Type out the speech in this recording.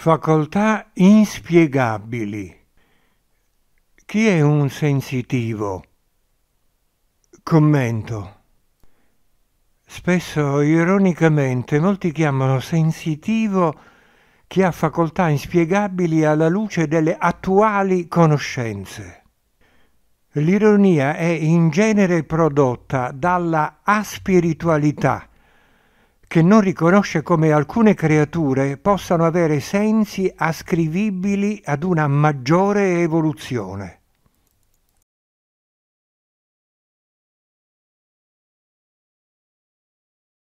facoltà inspiegabili. Chi è un sensitivo? Commento. Spesso, ironicamente, molti chiamano sensitivo chi ha facoltà inspiegabili alla luce delle attuali conoscenze. L'ironia è in genere prodotta dalla aspiritualità, che non riconosce come alcune creature possano avere sensi ascrivibili ad una maggiore evoluzione.